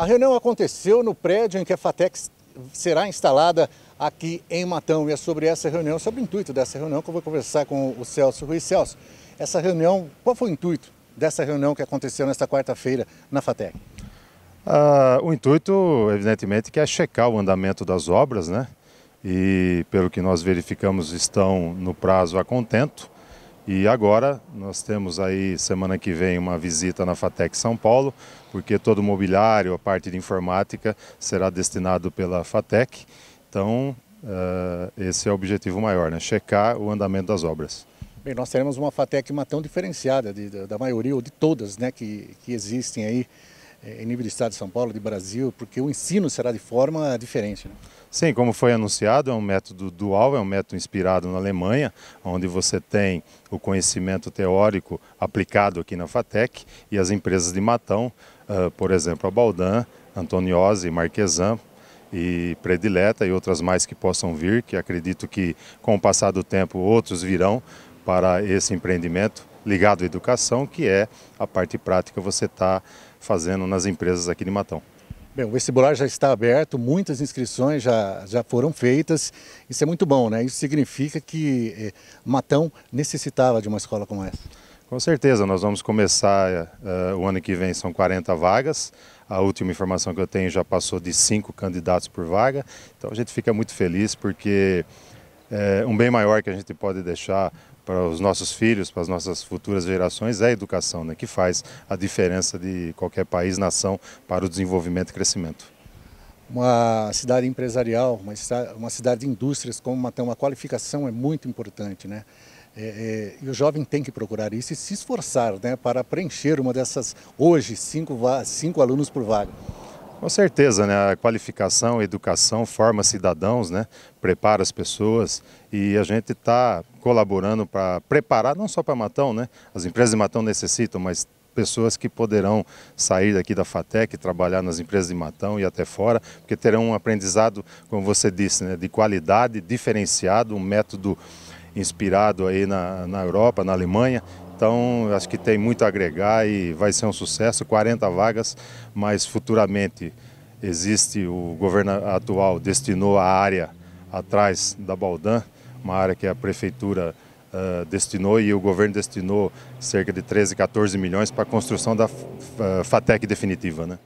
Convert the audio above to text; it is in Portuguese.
A reunião aconteceu no prédio em que a FATEC será instalada aqui em Matão. E é sobre essa reunião, sobre o intuito dessa reunião, que eu vou conversar com o Celso Ruiz. Celso, essa reunião, qual foi o intuito dessa reunião que aconteceu nesta quarta-feira na FATEC? Ah, o intuito, evidentemente, que é checar o andamento das obras, né? E pelo que nós verificamos, estão no prazo a contento. E agora nós temos aí semana que vem uma visita na Fatec São Paulo, porque todo o mobiliário, a parte de informática será destinado pela Fatec. Então uh, esse é o objetivo maior, né? checar o andamento das obras. Bem, nós teremos uma FATEC uma tão diferenciada de, da maioria ou de todas né, que, que existem aí eh, em nível de Estado de São Paulo, de Brasil, porque o ensino será de forma diferente. Né? Sim, como foi anunciado, é um método dual, é um método inspirado na Alemanha, onde você tem o conhecimento teórico aplicado aqui na FATEC e as empresas de matão, ah, por exemplo, a Baldan, Antoniose, Marquesan, e predileta e outras mais que possam vir, que acredito que com o passar do tempo outros virão para esse empreendimento ligado à educação, que é a parte prática que você está fazendo nas empresas aqui de Matão. Bem, o vestibular já está aberto, muitas inscrições já, já foram feitas. Isso é muito bom, né? Isso significa que eh, Matão necessitava de uma escola como essa. Com certeza, nós vamos começar uh, o ano que vem, são 40 vagas. A última informação que eu tenho já passou de 5 candidatos por vaga. Então a gente fica muito feliz porque é um bem maior que a gente pode deixar para os nossos filhos, para as nossas futuras gerações, é a educação né, que faz a diferença de qualquer país, nação, para o desenvolvimento e crescimento. Uma cidade empresarial, uma cidade, uma cidade de indústrias, como ter uma qualificação é muito importante. Né? É, é, e o jovem tem que procurar isso e se esforçar né, para preencher uma dessas, hoje, cinco, cinco alunos por vaga. Com certeza, né? A qualificação, a educação forma cidadãos, né? Prepara as pessoas e a gente está colaborando para preparar não só para Matão, né? As empresas de Matão necessitam, mas pessoas que poderão sair daqui da FATEC, trabalhar nas empresas de Matão e até fora, porque terão um aprendizado, como você disse, né? de qualidade, diferenciado, um método inspirado aí na, na Europa, na Alemanha, então, acho que tem muito a agregar e vai ser um sucesso, 40 vagas, mas futuramente existe, o governo atual destinou a área atrás da Baldan, uma área que a prefeitura uh, destinou e o governo destinou cerca de 13, 14 milhões para a construção da uh, FATEC definitiva. Né?